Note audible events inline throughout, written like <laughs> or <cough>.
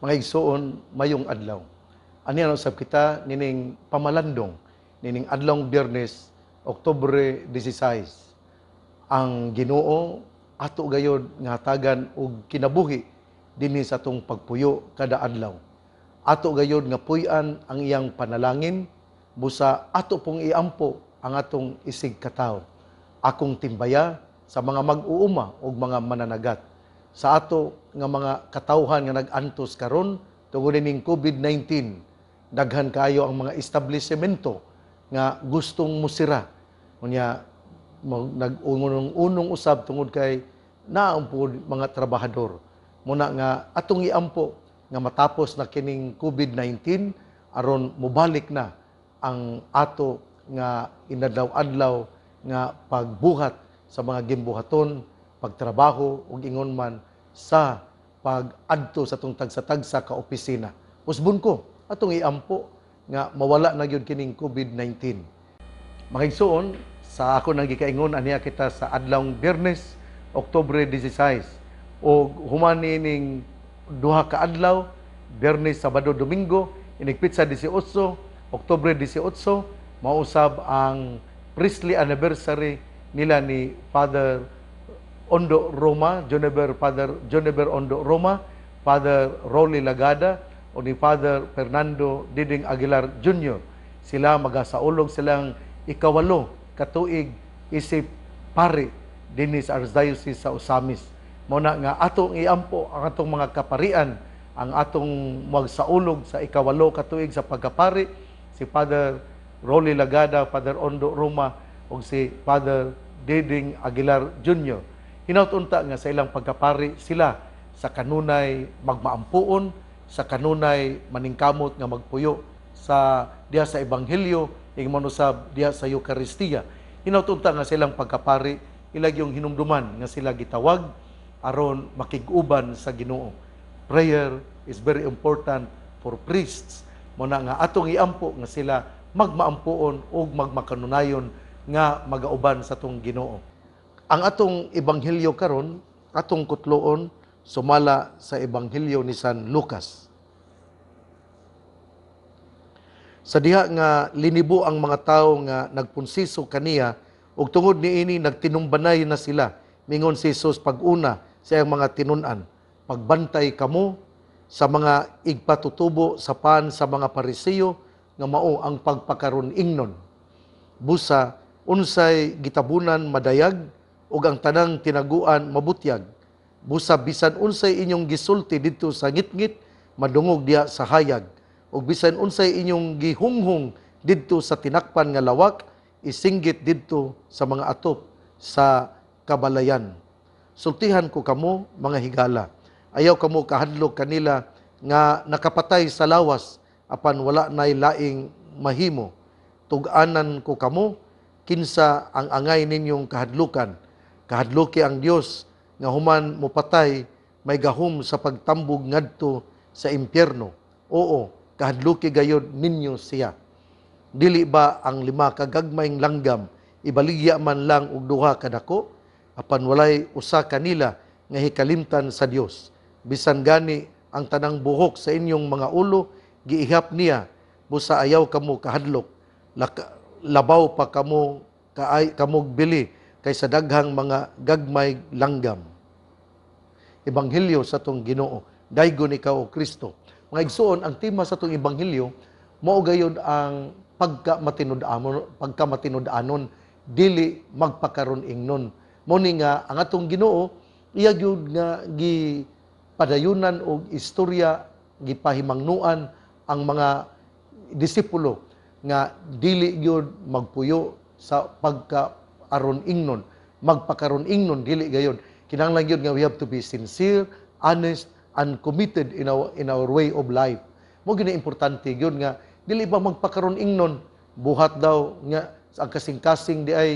mga igsoon mayong adlaw. Ani ano sab kita nining pamalandong nining adlong Biyernes Oktubre 16 ang Ginoo ato gayod nga hatagan og kinabuhi dinhi sa tong pagpuyo kada adlaw. Ato gayod nga puy-an ang iyang panalangin busa ato pong iampo ang atong isig kataw. Akong timbaya sa mga mag-uuma og mga mananagat sa ato nga mga katawhan nga nag-antos karon tungod ning COVID-19 daghan kayo ang mga establishmento nga gustong musira unya nag-unong-unong usab tungod kay naampod mga trabahador muna nga atong iampo nga matapos na kining COVID-19 aron mobalik na ang ato nga inadlaw-adlaw nga pagbuhat sa mga gimbuhaton pagtrabaho ug ingon man sa pag-adto sa tong tagsa-tagsa ka opisina. Usbon ko atong iampo nga mawala na gyud kining COVID-19. Makigsuon sa ako nang gikaingon aniya kita sa adlawng Bernes, Oktubre 16 o human ning duha ka adlaw, Bernes, Sabado, Domingo, inigpit sa 18, Oktubre 18, mausab ang priestly anniversary nila ni Father Ondo Roma, Jonever Father Jonever Ondo Roma, Father Rolly Lagada, o ni Father Fernando Diding Aguilar Jr. Sila magasaulog silang ikawalo katuig isip pare dinis archdiocese sa Usamis. Muna nga atong iampo ang atong mga kaparian ang atong magsaulog sa ikawalo katuig sa pagkapari si Father Rolly Lagada, Father Ondo Roma ug si Father Diding Aguilar Jr hinaut nga sa ilang pagkapari sila sa kanunay magmaampuon, sa kanunay maningkamot nga magpuyo sa diha sa ebanghelyo ing manusab diha sa Eucharistia. Hinaut-unta nga sa ilang pagkapari ilag yung hinumduman nga sila gitawag aron makiguban sa Ginoo. Prayer is very important for priests. Mo na nga atong iampo nga sila magmaampuon o magmakanunayon nga magauban sa tong Ginoo. Ang atong ebanghelyo karon, atong kutloon sumala sa ebanghelyo ni San Lucas. Sa diha nga linibo ang mga tawo nga nagpunsiso kaniya ug tungod niini nagtinumbanay na sila mingon si Jesus paguna una sa iyang mga tinunan, pagbantay kamo sa mga igpatutubo sa pan sa mga parisiyo nga mao ang pagpakaron ingnon. Busa unsay gitabunan madayag ug ang tanang tinaguan mabutyag. Busa bisan unsay inyong gisulti didto sa ngitngit madungog diha sa hayag ug bisan unsay inyong gihunghung didto sa tinakpan nga lawak isinggit didto sa mga atop sa kabalayan. Sultihan ko kamo mga higala. Ayaw kamo kahadlok kanila nga nakapatay sa lawas apan wala nay laing mahimo. Tuganan ko kamo kinsa ang angay ninyong kahadlukan Kahadloki ang Dios nga human mopatay may gahom sa pagtambog ngadto sa impyerno. Oo, kahadloki gayod ninyo siya. Dili ba ang lima kagagmayng langgam ibaligya man lang og duha kadako apan walay usa kanila nga hikalimtan sa Dios. Bisan gani ang tanang buhok sa inyong mga ulo giihap niya busa ayaw kamo kahadlok labaw pa kamo kaay kamog bili kaysa daghang mga gagmay langgam. Ebanghelyo sa tong Ginoo, daygon ikaw o Kristo. Mga igsuon ang tema sa tong ebanghelyo mao gayon ang pagka matinud-anon, pagka matinud-anon dili magpakaron ingnon. Mao ni nga ang atong Ginoo iya gyud nga gi padayunan og istorya gipahimangnuan ang mga disipulo nga dili gyud magpuyo sa pagka aron ingnon magpakaron ingnon dili gayon kinahanglan gyud nga we have to be sincere honest and committed in our in our way of life mo gina importante gyud nga dili ba magpakaron ingnon buhat daw nga ang kasing-kasing di ay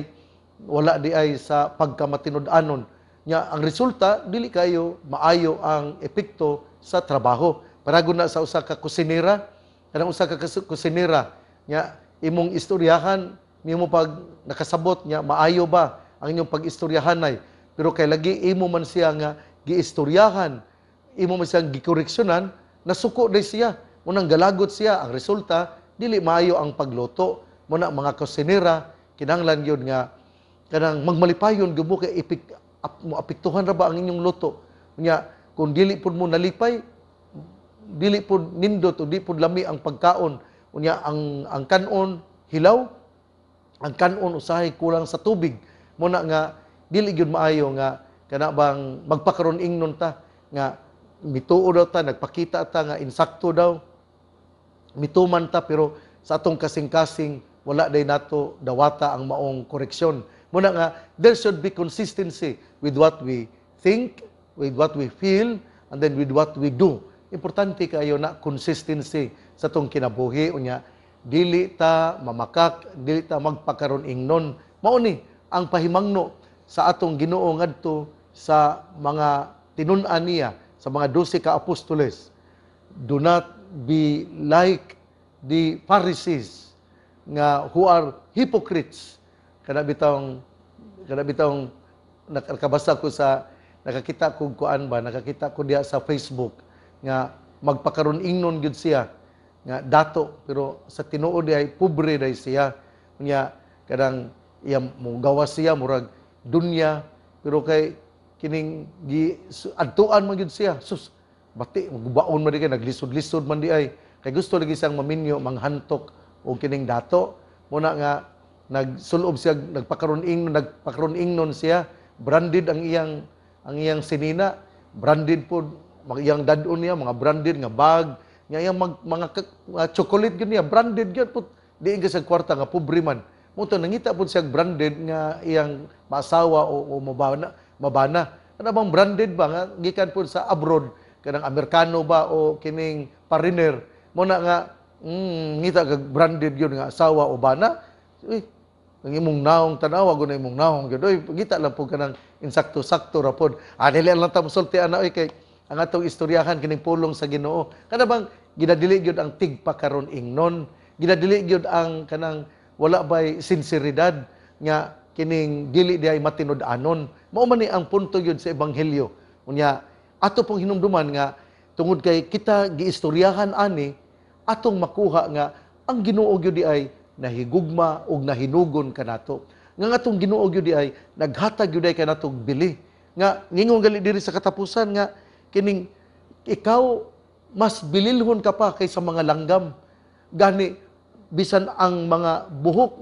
wala di ay sa pagkamatinud-anon nya ang resulta dili kayo maayo ang epekto sa trabaho parago na sa usa ka kusinera kanang usa ka kusinera nya imong istoryahan nimo pag nakasabot niya maayo ba ang inyong pag-istoryahanay pero kay lagi imo man siya nga giistoryahan imo man siyang gikoreksyonan nasuko day siya unang galagot siya ang resulta dili maayo ang pagluto mo na mga kusinera kinanglan yun nga kanang magmalipayon gubo kay ipik ap, mo apektuhan ra ba ang inyong luto nya kung dili pud mo nalipay dili pud nindot o di pud lami ang pagkaon unya ang ang kanon hilaw ang kanon usahay kulang sa tubig mo na nga dili gyud maayo nga kana bang magpakaron ingnon ta nga mituo daw ta nagpakita ta nga insakto daw mituman ta pero sa atong kasing-kasing wala day nato dawata ang maong koreksyon muna nga there should be consistency with what we think with what we feel and then with what we do importante kayo na consistency sa tong kinabuhi unya dili ta mamakak, dili ta magpakaron ingnon. Mao ni ang pahimangno sa atong Ginoo ngadto sa mga tinun-an niya sa mga 12 ka apostoles. Do not be like the Pharisees nga who are hypocrites. Kada bitawng kada bitawng nakabasa ko sa nakakita ko kuan ba nakakita ko diya sa Facebook nga magpakaron ingnon gyud siya nga dato pero sa tinuod ay pobre dai siya nya kadang iya mo gawas siya murag dunya pero kay kining gi adtuan man gyud siya sus bati magbaon man di kay naglisod-lisod man di ay kay gusto lagi siyang maminyo manghantok og kining dato muna nga nagsulob siya nagpakaron ingnon nagpakaron ingnon siya branded ang iyang ang iyang sinina branded pod iyang dadon niya mga branded nga bag nga yung mag, mga uh, chocolate yun niya, branded yun put di ka sa kwarta nga, pobre man. Muto, nangita po siya branded nga iyang masawa o, o mabana. mabana. Ano bang branded ba? Nga, gikan po sa abroad, kanang Amerikano ba o kining pariner. mo na nga, mm, ngita ka branded yun nga asawa o bana. Uy, ang imong naong tanaw, ako na imong naong yun. Uy, ngita lang po ka insakto-sakto rapod. Ah, nila lang ta sulti, ana, uy, kay ang atong istoryahan kining pulong sa Ginoo. Kada bang ginadili gyud ang tigpakaron ingnon ginadili gyud ang kanang wala bay sinseridad nga kining dili diay matinud-anon mao man ni ang punto gyud sa ebanghelyo unya ato pong hinumduman nga tungod kay kita giistoryahan ani atong makuha nga ang Ginoo gyud ay nahigugma og nahinugon kanato nga nga atong Ginoo gyud ay naghatag gyud ay kanatong bili nga ngingon gali diri sa katapusan nga kining ikaw mas bililhon ka pa kaysa mga langgam. Gani, bisan ang mga buhok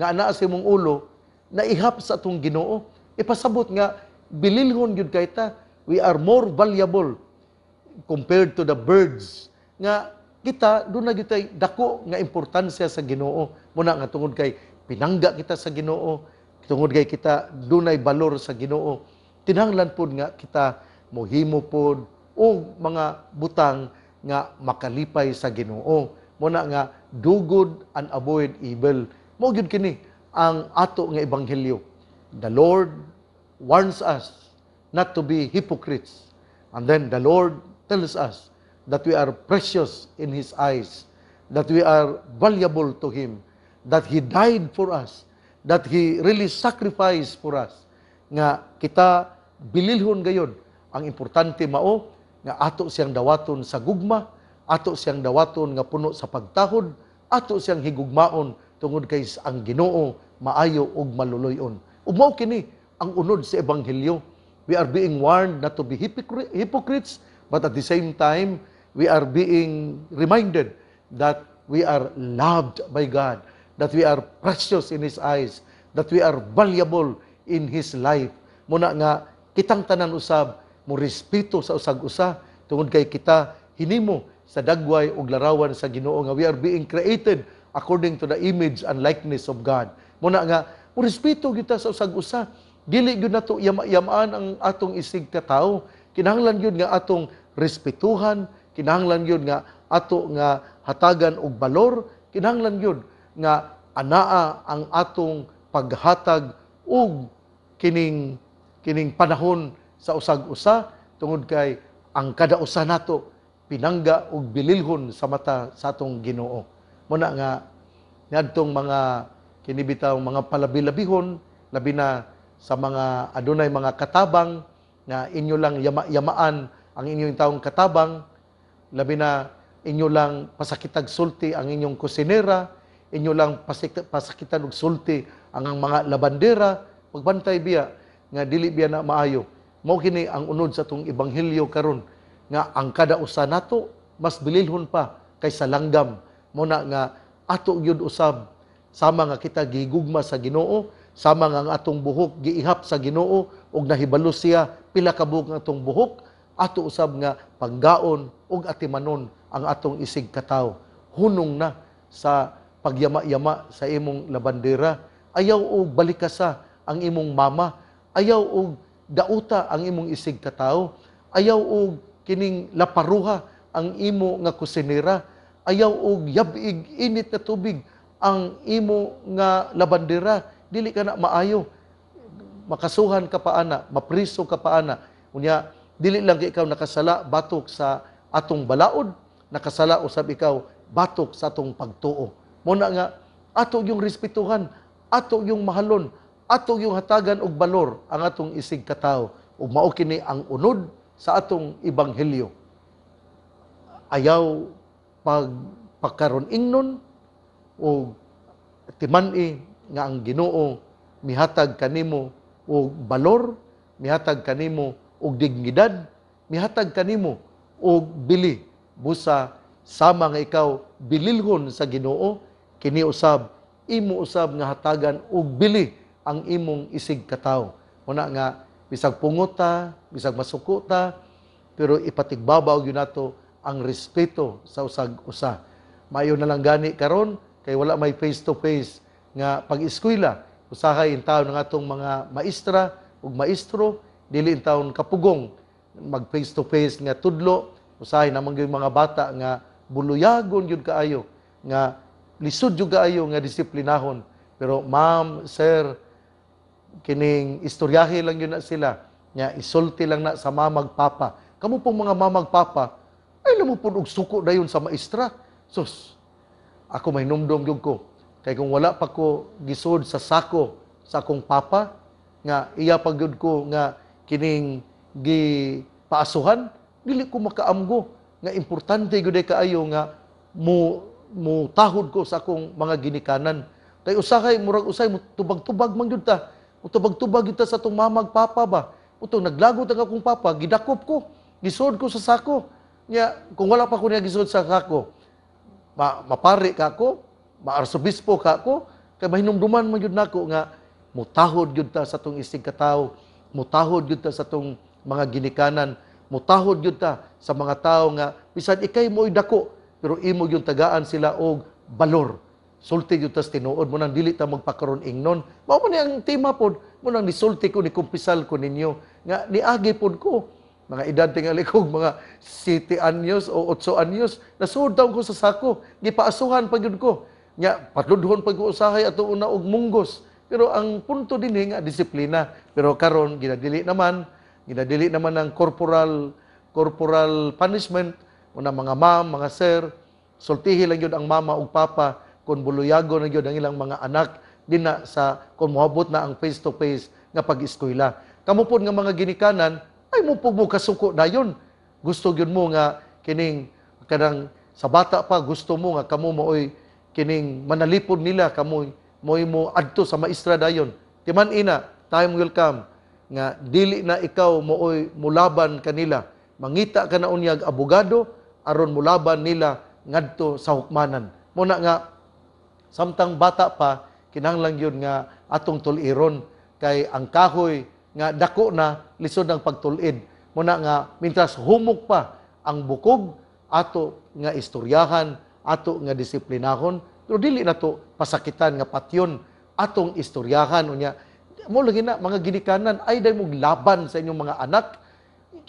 nga anaa sa imong ulo, naihap sa atong ginoo. Ipasabot nga, bililhon yun kay ta, we are more valuable compared to the birds. Nga, kita, doon na kita dako nga importansya sa ginoo. Muna nga tungod kay, pinangga kita sa ginoo, tungod kay kita, dunay balor sa ginoo. Tinanglan po nga kita, mohimo po, o mga butang nga makalipay sa Ginoo. Muna nga do good and avoid evil. Mao gyud kini ang ato nga ebanghelyo. The Lord warns us not to be hypocrites. And then the Lord tells us that we are precious in his eyes, that we are valuable to him, that he died for us, that he really sacrificed for us. Nga kita bililhon gayon ang importante mao nga ato siyang dawaton sa gugma, ato siyang dawaton nga puno sa pagtahod, ato siyang higugmaon tungod kay ang Ginoo maayo ug maluluyon. Ug mao kini ang unod sa ebanghelyo. We are being warned not to be hypocrites, but at the same time, we are being reminded that we are loved by God, that we are precious in His eyes, that we are valuable in His life. Muna nga, kitang tanan usab, mo respeto sa usag usa tungod kay kita hinimo sa dagway ug larawan sa Ginoo nga we are being created according to the image and likeness of God. Muna nga mo respeto kita sa usag usa. Dili gyud nato yama-yamaan ang atong isig ka tawo. Kinahanglan gyud nga atong respetuhan, kinahanglan gyud nga ato nga hatagan og balor, kinahanglan gyud nga anaa ang atong paghatag og kining kining panahon sa usag-usa tungod kay ang kada usa nato pinangga og bililhon sa mata sa atong Ginoo. Muna nga niadtong mga kinibitaw mga palabi labi na sa mga adunay mga katabang na inyo lang yama, yamaan ang inyong taong katabang labi na inyo lang pasakitag sulti ang inyong kusinera inyo lang pasakitan og sulti ang, ang mga labandera pagbantay biya nga dili biya na maayo Mao kini ang unod sa tong ebanghelyo karon nga ang kada usa nato mas bililhon pa kaysa langgam mo na nga ato gyud usab sama nga kita gigugma sa Ginoo sama nga ang atong buhok giihap sa Ginoo ug nahibalo siya pila ka buhok nga atong buhok ato usab nga panggaon og atimanon ang atong isig kataw hunong na sa pagyama-yama sa imong labandera ayaw og balikasa ang imong mama ayaw og dauta ang imong isig kataw, ayaw og kining laparuha ang imo nga kusinera, ayaw og yabig init na tubig ang imo nga labandera, dili ka na maayo. Makasuhan ka paana, mapriso ka paana. Unya, dili lang ikaw nakasala batok sa atong balaod, nakasala usab ikaw batok sa atong pagtuo. Muna nga ato yung respetuhan, ato yung mahalon, atong yung hatagan og balor ang atong isig katawo ug mao kini ang unod sa atong ebanghelyo ayaw pag pagkaron ingnon o timani nga ang Ginoo mihatag kanimo og balor mihatag kanimo og dignidad mihatag kanimo og bili busa sama nga ikaw bililhon sa Ginoo kini usab imo usab nga hatagan og bili ang imong isig kataw. Una nga, bisag punguta, bisag masukuta, pero ipatigbabaw yun nato ang respeto sa usag-usa. Mayo na lang gani karon kay wala may face-to-face nga pag-eskwela. Usahay in taon ng atong mga maestra ug maestro, dili in taon kapugong mag face-to-face nga tudlo. Usahay namang yung mga bata nga buluyagon yun kaayo, nga lisod yun kaayo nga disiplinahon. Pero ma'am, sir, kining istoryahe lang yun na sila, nya isulti lang na sa mamagpapa. kamo pong mga mamagpapa, ay alam mo po, suko dayon sa maestra. Sus, ako may numdom yun ko. Kay kung wala pa ko gisod sa sako sa akong papa, nga iya pagyod ko nga kining gi paasuhan, dili ko makaamgo nga importante gud kaayo nga mo mo tahod ko sa akong mga ginikanan. Kay usahay murag usay mo tubag-tubag man gyud ta Utubag-tubag kita sa itong mamagpapa ba? Utong naglago taga kong papa, gidakop ko, gisod ko sa sako. Nga, kung wala pa ko niya gisod sa sako, ma mapari ka ako, maarsobispo ka ako, kay mahinumduman man yun nako nga, mutahod yun ta sa itong isig katao, mutahod yun ta sa itong mga ginikanan, mutahod yun ta sa mga tao nga, bisan ikay mo'y dako, pero imo yung tagaan sila og balor sulti yung tas tinuod mo nang dili ta magpakaron ingnon mao man ang tema pod mo nang nisulti ko ni kumpisal ko ninyo nga niagi pod ko mga edad tingali <laughs> ko mga 7 anyos o 8 anyos nasud daw ko sa sako gipaasuhan pa gyud ko nga patludhon pag usahay ato una og munggos pero ang punto dinhi eh, nga disiplina pero karon ginadili naman ginadili naman ang corporal corporal punishment una mga ma'am mga sir sultihi lang yun ang mama ug papa kung buluyago na gyud ang ilang mga anak dinha sa kung moabot na ang face to face nga pag-eskwela. Kamo pod nga mga ginikanan ay mo pug mo kasuko dayon. Gusto gyud mo nga kining kanang sa bata pa gusto mo nga kamo mooy kining manalipod nila kamo moy mo adto sa maestra dayon. Timan ina, time will come nga dili na ikaw mooy mulaban kanila. Mangita ka na unyag abogado aron mulaban nila ngadto sa hukmanan. mo na nga Samtang bata pa, kinanglang yun nga atong tuliron. Kay ang kahoy nga dako na lisod ng pagtulid. Muna nga, mintras humok pa ang bukog, ato nga istoryahan, ato nga disiplinahon, pero dili na to pasakitan nga patyon atong istoryahan unya mo lagi na mga ginikanan ay day mong laban sa inyong mga anak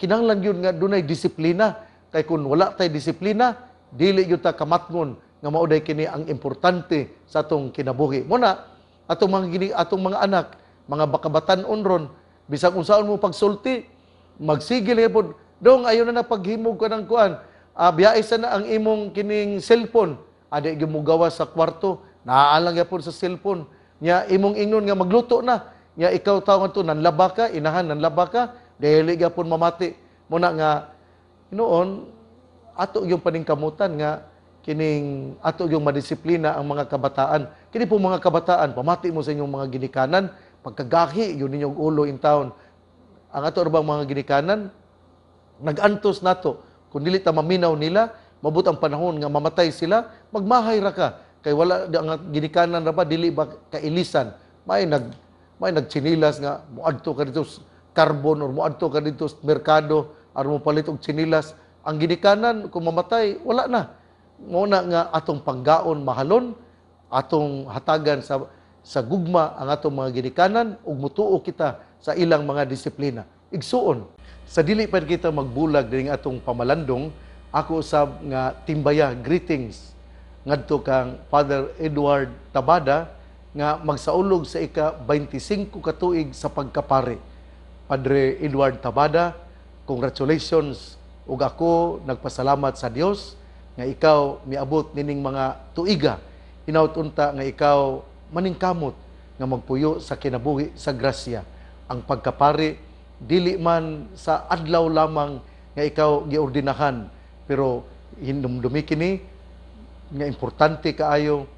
kinahanglan yun nga dunay disiplina kay kun wala tay disiplina dili yun ta kamatngon nga mao day kini ang importante sa atong kinabuhi. Muna atong mga gini, atong mga anak, mga bakabatan-on ron bisag unsaon mo pagsulti, magsigil gyud dong ayo na paghimog ka ng kuan. Uh, sa na ang imong kining cellphone adi ah, gimugawa sa kwarto naaalang gyapon sa cellphone nya imong ingnon nga magluto na nya ikaw taw to nanlaba ka inahan nanlaba ka dili gyapon mamati mo na nga noon ato yung paningkamutan nga kining ato yung madisiplina ang mga kabataan. Kini po mga kabataan, pamati mo sa inyong mga ginikanan, pagkagahi, yun ninyong ulo in town. Ang ato bang mga ginikanan, nagantos nato. Kung dili ta maminaw nila, mabutang panahon nga mamatay sila, magmahay ra ka. Kay wala ang ginikanan ra ba dili ba kailisan. May nag may nagtsinilas nga muadto ka dito carbon or muadto ka dito merkado aron mo palit og tsinilas. Ang ginikanan kung mamatay, wala na muna nga atong panggaon mahalon atong hatagan sa sa gugma ang atong mga ginikanan ug mutuo kita sa ilang mga disiplina igsuon sa dili pa kita magbulag ning atong pamalandong ako usab nga timbaya greetings ngadto kang Father Edward Tabada nga magsaulog sa ika 25 ka tuig sa pagkapare Padre Edward Tabada congratulations ug ako nagpasalamat sa Dios nga ikaw miabot nining mga tuiga inautunta nga ikaw maningkamot nga magpuyo sa kinabuhi sa grasya ang pagkapari dili man sa adlaw lamang nga ikaw giordinahan pero hinumdumi kini nga importante kaayo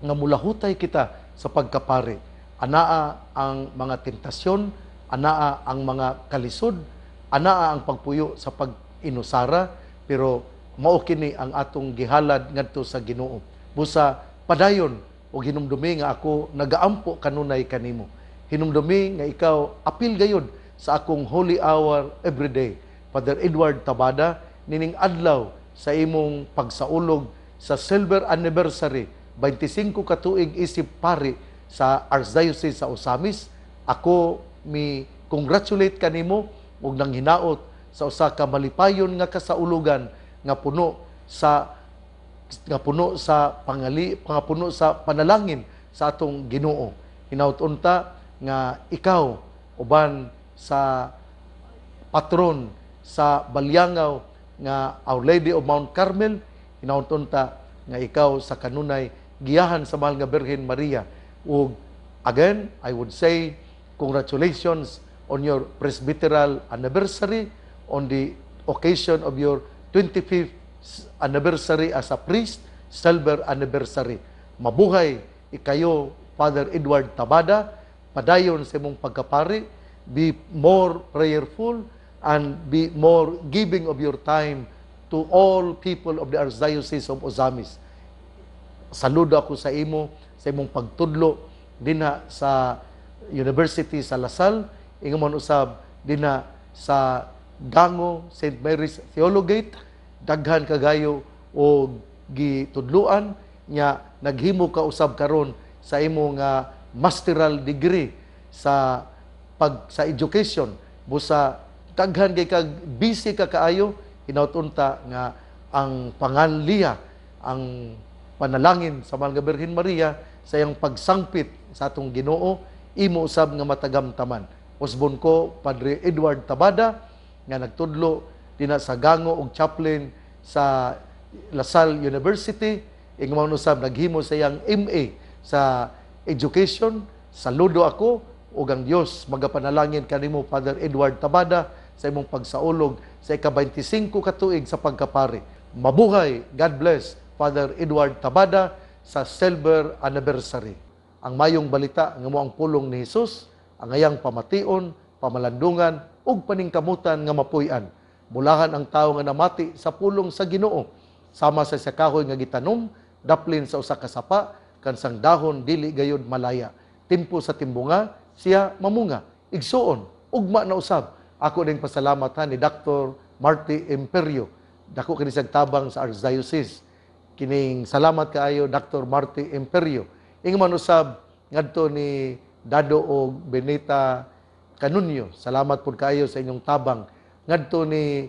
nga mulahutay kita sa pagkapari anaa ang mga tentasyon anaa ang mga kalisod anaa ang pagpuyo sa pag-inusara pero mao kini ang atong gihalad ngadto sa Ginoo. Busa padayon o hinumdumi nga ako nagaampo kanunay kanimo. Hinumdumi nga ikaw apil gayud sa akong holy hour every day. Father Edward Tabada nining adlaw sa imong pagsaulog sa silver anniversary 25 ka tuig isip pari sa Archdiocese sa Osamis ako mi congratulate kanimo ug nang sa usa ka malipayon nga kasaulogan nga puno sa nga puno sa pangali, nga puno sa panalangin sa atong Ginoo. Hinauton ta nga ikaw uban sa patron sa Balyangaw nga Our Lady of Mount Carmel, hinauton ta nga ikaw sa kanunay giyahan sa mahal nga Birhen Maria. Ug again, I would say congratulations on your presbyteral anniversary on the occasion of your 25th anniversary as a priest, silver anniversary. Mabuhay ikayo, Father Edward Tabada, padayon sa imong pagkapari, be more prayerful, and be more giving of your time to all people of the Archdiocese of Ozamis. Saludo ako sa imo, sa imong pagtudlo, dinha sa University sa Lasal, ingon usab dinha sa Dango, St. Mary's Theologate, daghan kagayo o gitudluan nga naghimo ka usab karon sa imong uh, masteral degree sa pag sa education busa daghan gay kag busy ka kaayo hinautunta nga ang panganliya ang panalangin sa Mahal Birhen Maria sa iyang pagsangpit sa atong Ginoo imo usab nga matagamtaman usbon ko Padre Edward Tabada nga nagtudlo dina sa gango og chaplain sa LaSalle University ing mao usab naghimo sayang MA sa education saludo ako ug ang Dios magapanalangin kanimo Father Edward Tabada sa imong pagsaulog sa ika-25 ka tuig sa pagkapari mabuhay God bless Father Edward Tabada sa silver anniversary ang mayong balita nga mo ang pulong ni Hesus ang ayang pamation pamalandungan ug paningkamutan nga mapuy-an. Bulahan ang tawo nga namati sa pulong sa Ginoo sama sa sakahoy nga gitanom daplin sa usa ka sapa kansang dahon dili gayud malaya. Timpo sa timbunga siya mamunga igsuon ugma na usab. Ako ding pasalamat ha ni Dr. Marty Imperio dako kini tabang sa Archdiocese. Kining salamat kaayo Dr. Marty Imperio. Ing usab ngadto ni Dado og Benita kanunyo. Salamat po kayo sa inyong tabang. Ngadto ni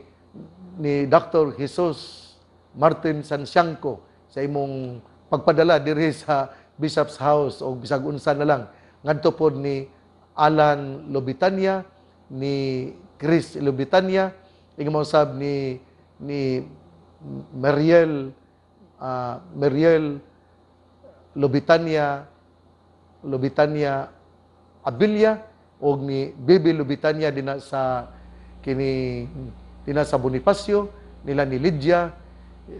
ni Dr. Jesus Martin Sansiangco sa imong pagpadala diri sa Bishop's House o bisag unsa na lang. Ngadto po ni Alan Lobitania, ni Chris Lobitania, ing sab ni ni Mariel uh, ah, Mariel Lobitania Lobitania Abilia og ni Bibi Lubitania dinha sa kini dinha sa Bonifacio nila ni Lydia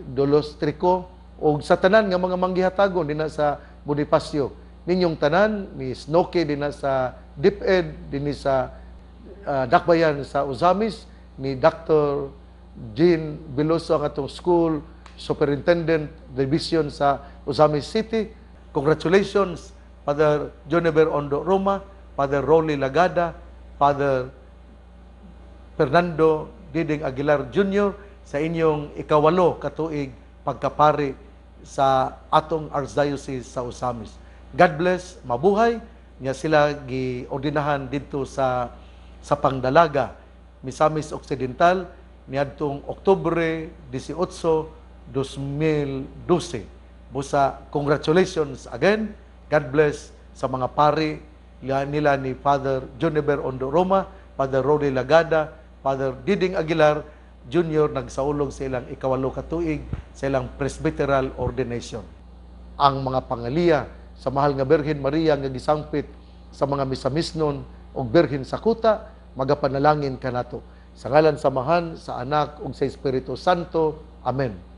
Dolostrico og sa tanan nga mga manggihatagon dinha sa Bonifacio ninyong tanan ni Snoke dinha sa DepEd dinhi sa uh, Dakbayan sa Uzamis ni Dr. Jean Veloso ang atong school superintendent division sa Uzamis City. Congratulations, Father Jonever Ondo Roma. Father Rolly Lagada, Father Fernando Diding Aguilar Jr. sa inyong ikawalo katuig pagkapari sa atong Archdiocese sa Osamis. God bless, mabuhay niya sila giordinahan dito sa sa pangdalaga Misamis Occidental niadtong Oktubre 18, 2012. Busa congratulations again. God bless sa mga pari nila ni Father Juniber Ondo Roma, Father Rory Lagada, Father Diding Aguilar, Junior nagsaulog sa ilang ikawalo katuig sa ilang presbyteral ordination. Ang mga pangaliya sa mahal nga Birhen Maria nga gisangpit sa mga misamisnon o Birhen Sakuta, magapanalangin ka nato. Sa ngalan sa mahan, sa anak, o sa Espiritu Santo. Amen.